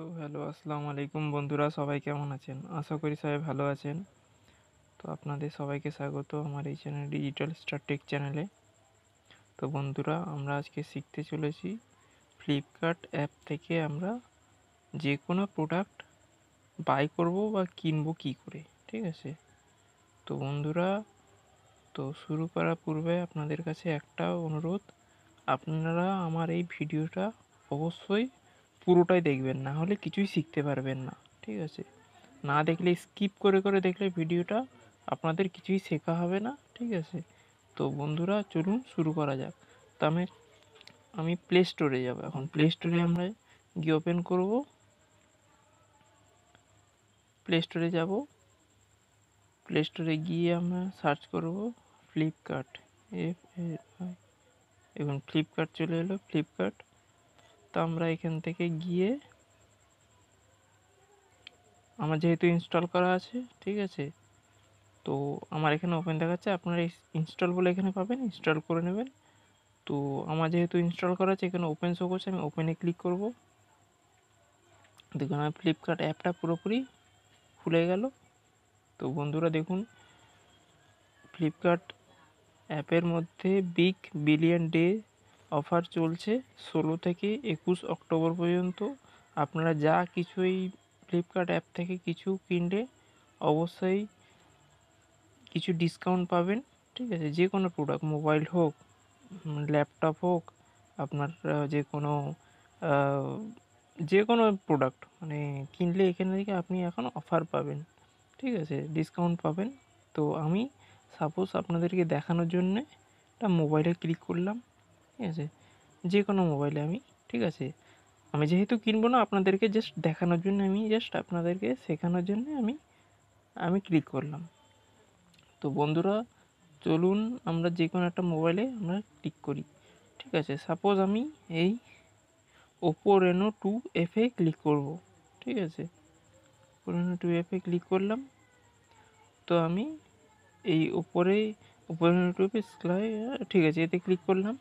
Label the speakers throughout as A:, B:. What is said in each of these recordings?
A: so hello আসসালামু আলাইকুম বন্ধুরা সবাই কেমন আছেন আশা করি সবাই ভালো আছেন তো আপনাদের সবাইকে স্বাগত আমার এই চ্যানেল ডিজিটাল স্টার চ্যানেলে তো বন্ধুরা আমরা আজকে শিখতে চলেছি ফ্লিপকার্ট অ্যাপ থেকে আমরা যে কোনো প্রোডাক্ট বাই করব বা কিনবো কি করে ঠিক আছে তো বন্ধুরা তো শুরু করার পূর্বে আপনাদের কাছে একটা অনুরোধ আপনারা আমার এই ভিডিওটা অবশ্যই পুরোটাই দেখবেন না হলে কিছুই শিখতে পারবেন না ঠিক আছে না দেখলে স্কিপ করে করে দেখলে ভিডিওটা আপনাদের কিছুই শেখা হবে না ঠিক আছে তো বন্ধুরা চলুন শুরু করা যাক তবে আমি প্লে স্টোরে যাব এখন প্লে স্টোরে আমরা গিয়ে ওপেন করব প্লে স্টোরে যাব প্লে স্টোরে গিয়ে আমরা সার্চ করব ফ্লিপকার্ট এ এখন ফ্লিপকার্ট চলে এলো ফ্লিপকার্ট তো আমরা এখান থেকে গিয়ে আমার যেহেতু ইনস্টল করা আছে ঠিক আছে তো আমার এখানে ওপেন দেখাচ্ছে আপনারা ইনস্টল বলে এখানে পাবেন ইনস্টল করে নেবেন তো আমার যেহেতু ইনস্টল করা আছে এখানে ওপেন শো করছে আমি ওপেনে ক্লিক করব দেখুন আমার ফ্লিপকার্ট অ্যাপটা পুরোপুরি খুলে গেল তো বন্ধুরা দেখুন ফ্লিপকার্ট অ্যাপের মধ্যে বিগ বিলিয়ন ডে অফার চলছে ষোলো থেকে একুশ অক্টোবর পর্যন্ত আপনারা যা কিছু এই ফ্লিপকার্ট অ্যাপ থেকে কিছু কিনলে অবশ্যই কিছু ডিসকাউন্ট পাবেন ঠিক আছে যে কোনো প্রোডাক্ট মোবাইল হোক ল্যাপটপ হোক আপনার যে কোনো যে কোনো প্রোডাক্ট মানে কিনলে এখান থেকে আপনি এখন অফার পাবেন ঠিক আছে ডিসকাউন্ট পাবেন তো আমি সাপোজ আপনাদেরকে দেখানোর জন্যে একটা মোবাইলে ক্লিক করলাম ঠিক আছে যে কোনো মোবাইলে আমি ঠিক আছে আমি যেহেতু কিনবো না আপনাদেরকে জাস্ট দেখানোর জন্য আমি জাস্ট আপনাদেরকে শেখানোর জন্য আমি আমি ক্লিক করলাম তো বন্ধুরা চলুন আমরা যে কোনো একটা মোবাইলে আমরা ক্লিক করি ঠিক আছে সাপোজ আমি এই Oppo Reno two F click করব ঠিক আছে Oppo Reno two F click করলাম তো আমি এই ওপরে ওপো রেনো টু এফে ঠিক আছে এতে ক্লিক করলাম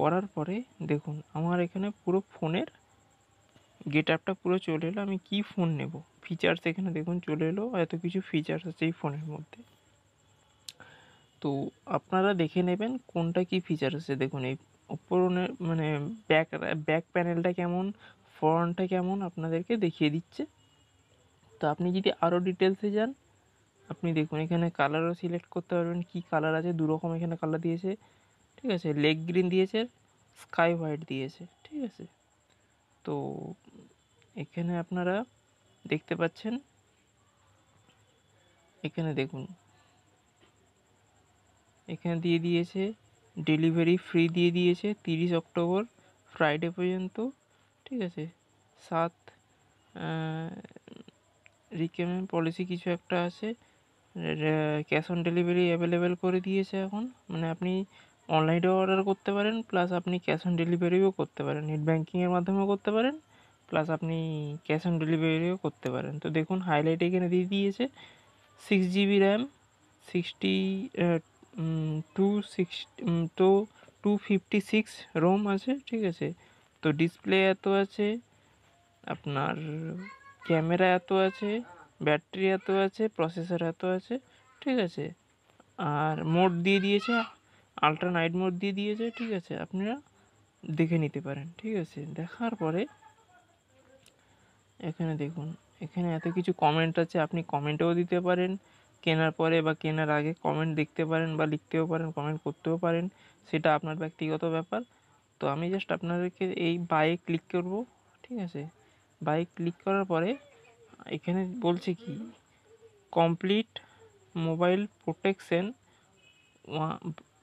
A: করার পরে দেখুন আমার এখানে পুরো ফোনের গেট আপটা পুরো চলে এলো আমি কি ফোন নেব ফিচার্স এখানে দেখুন চলে এলো এত কিছু ফিচার্স আছে এই ফোনের মধ্যে তো আপনারা দেখে নেবেন কোনটা কি ফিচার আছে দেখুন এই ওপরনের মানে ব্যাক ব্যাক প্যানেলটা কেমন ফ্রন্টটা কেমন আপনাদেরকে দেখিয়ে দিচ্ছে তো আপনি যদি আরও ডিটেলসে যান আপনি দেখুন এখানে কালারও সিলেক্ট করতে পারবেন কী কালার আছে দু রকম এখানে কালার দিয়েছে ঠিক আছে লেগ গ্রিন দিয়েছে স্কাই হোয়াইট দিয়েছে ঠিক আছে তো এখানে আপনারা দেখতে পাচ্ছেন এখানে দেখুন এখানে দিয়ে দিয়েছে ডেলিভারি ফ্রি দিয়ে দিয়েছে তিরিশ অক্টোবর ফ্রাইডে পর্যন্ত ঠিক আছে সাত রিকেমেন্ট পলিসি কিছু একটা আছে ক্যাশ অন ডেলিভারি অ্যাভেলেবেল করে দিয়েছে এখন মানে আপনি অনলাইনেও অর্ডার করতে পারেন প্লাস আপনি ক্যাশ অন ডেলিভারিও করতে পারেন নেট ব্যাঙ্কিংয়ের মাধ্যমেও করতে পারেন প্লাস আপনি ক্যাশ অন ডেলিভারিও করতে পারেন তো দেখুন হাইলাইট এখানে দিয়ে দিয়েছে six GB RAM sixty two six তো টু ফিফটি সিক্স রোম আছে ঠিক আছে তো ডিসপ্লে এত আছে আপনার ক্যামেরা এত আছে ব্যাটারি এত আছে প্রসেসর এত আছে ঠিক আছে আর মোড দিয়ে দিয়েছে আল্ট্রা নাইট মোড দিয়ে দিয়েছে ঠিক আছে আপনারা দেখে নিতে পারেন ঠিক আছে দেখার পরে এখানে দেখুন এখানে এত কিছু কমেন্ট আছে আপনি কমেন্টেও দিতে পারেন কেনার পরে বা কেনার আগে কমেন্ট দেখতে পারেন বা লিখতেও পারেন কমেন্ট করতেও পারেন সেটা আপনার ব্যক্তিগত ব্যাপার তো আমি জাস্ট আপনাদেরকে এই বাইক ক্লিক করব ঠিক আছে বাইক ক্লিক করার পরে এখানে বলছে কি complete mobile protection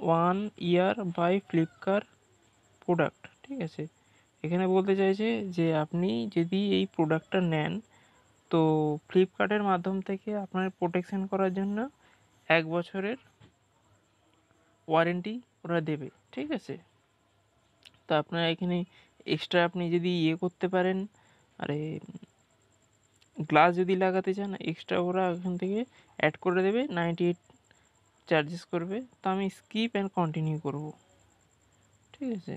A: one year by Flipkart product ঠিক আছে এখানে বলতে চাইছে যে আপনি যদি এই প্রোডাক্টটা নেন তো ফ্লিপকার্টের মাধ্যম থেকে আপনার প্রোটেকশান করার জন্য এক বছরের ওয়ারেন্টি ওরা দেবে ঠিক আছে তো আপনার এখানে এক্সট্রা আপনি যদি ইয়ে করতে পারেন আরে গ্লাস যদি লাগাতে চান এক্সট্রা ওরা এখান থেকে অ্যাড করে দেবে নাইনটি এইট চার্জেস করবে তো আমি স্কিপ অ্যান্ড কন্টিনিউ করব ঠিক আছে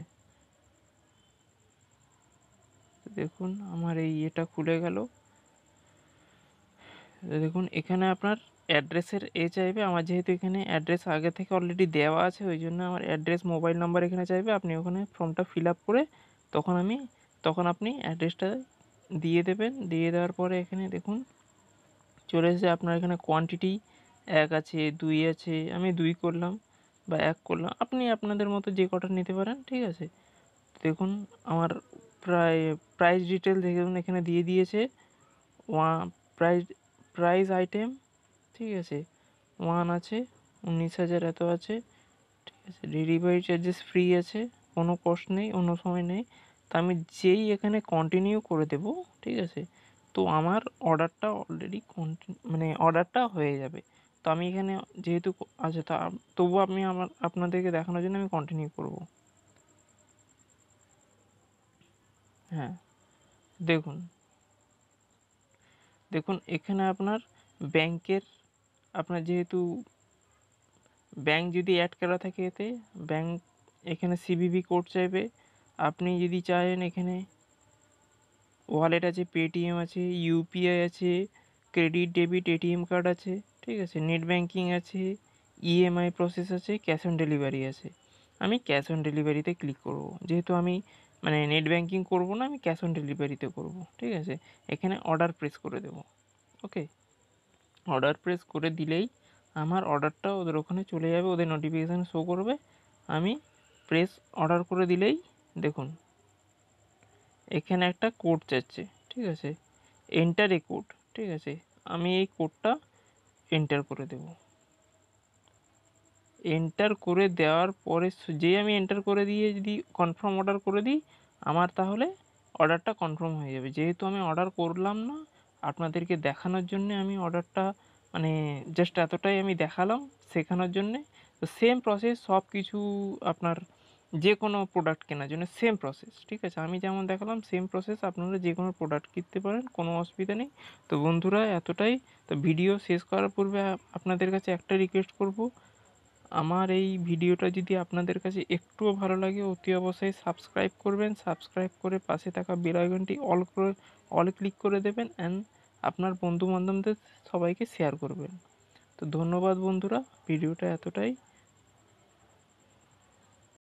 A: দেখুন আমার এই ইয়েটা খুলে গেল দেখুন এখানে আপনার অ্যাড্রেসের এ চাইবে আমার যেহেতু এখানে অ্যাড্রেস আগে থেকে অলরেডি দেওয়া আছে ওই জন্য আমার অ্যাড্রেস মোবাইল নাম্বার এখানে চাইবে আপনি ওখানে ফর্মটা ফিল আপ করে তখন আমি তখন আপনি অ্যাড্রেসটা দিয়ে দেবেন দিয়ে দেওয়ার পরে এখানে দেখুন চলে এসেছে আপনার এখানে কোয়ান্টিটি এক আছে দুই আছে আমি দুই করলাম বা এক করলাম আপনি আপনাদের মতো যে কটা নিতে পারেন ঠিক আছে দেখুন আমার প্রায় প্রাইস ডিটেল দেখুন এখানে দিয়ে দিয়েছে ওয়া প্রাইস প্রাইস আইটেম ঠিক আছে ওয়ান আছে উনিশ হাজার এত আছে ঠিক আছে ডেলিভারি চার্জেস ফ্রি আছে কোনো কষ্ট নেই কোনো সময় নেই তা আমি যেই এখানে কন্টিনিউ করে দেব ঠিক আছে তো আমার অর্ডারটা অলরেডি কন্টিনিউ মানে অর্ডারটা হয়ে যাবে তো আমি এখানে যেহেতু আছে আচ্ছা, তা তবুও আমি আমার আপনাদেরকে দেখানোর জন্য আমি কন্টিনিউ করব হ্যাঁ দেখুন দেখুন এখানে আপনার ব্যাংকের আপনার যেহেতু ব্যাংক যদি অ্যাড করা থাকে এতে ব্যাংক এখানে সিবিবি কোড চাইবে আপনি যদি চান এখানে ওয়ালেট আছে পেটিএম আছে ইউপিআই আছে ক্রেডিট ডেবিট এটিএম কার্ড আছে ঠিক আছে নেট ব্যাঙ্কিং আছে ইএমআই প্রসেস আছে ক্যাশ অন ডেলিভারি আছে আমি ক্যাশ অন ডেলিভারিতে ক্লিক করব যেহেতু আমি মানে নেট ব্যাঙ্কিং করব না আমি ক্যাশ অন ডেলিভারিতে করব ঠিক আছে এখানে অর্ডার প্রেস করে দেব ওকে অর্ডার প্রেস করে দিলেই আমার অর্ডারটা ওদের ওখানে চলে যাবে ওদের নোটিফিকেশান শো করবে আমি প্রেস অর্ডার করে দিলেই দেখুন এখানে একটা কোড চাচ্ছে ঠিক আছে এন্টার এ কোড ঠিক আছে আমি এই কোডটা এন্টার করে দেব এন্টার করে দেওয়ার পরে যে আমি এন্টার করে দিয়ে যদি কনফার্ম অর্ডার করে দিই আমার তাহলে অর্ডারটা কনফার্ম হয়ে যাবে যেহেতু আমি অর্ডার করলাম না আপনাদেরকে দেখানোর জন্য আমি অর্ডারটা মানে জাস্ট এতটাই আমি দেখালাম শেখানোর জন্যে তো সেম প্রসেস সব কিছু আপনার যে কোনো প্রোডাক্ট কেনার জন্য সেম প্রসেস ঠিক আছে আমি যেমন দেখালাম সেম প্রসেস আপনারা যে কোনো প্রোডাক্ট কিনতে পারেন কোনো অসুবিধা নেই তো বন্ধুরা এতটাই তো ভিডিও শেষ করার পূর্বে আপনাদের কাছে একটা রিকোয়েস্ট করব আমার এই ভিডিওটা যদি আপনাদের কাছে একটুও ভালো লাগে অতি অবশ্যই সাবস্ক্রাইব করবেন সাবস্ক্রাইব করে পাশে থাকা বেল আইকনটি অল করে অল ক্লিক করে দেবেন অ্যান্ড আপনার বন্ধু বান্ধবদের সবাইকে শেয়ার করবেন তো ধন্যবাদ বন্ধুরা ভিডিওটা এতটাই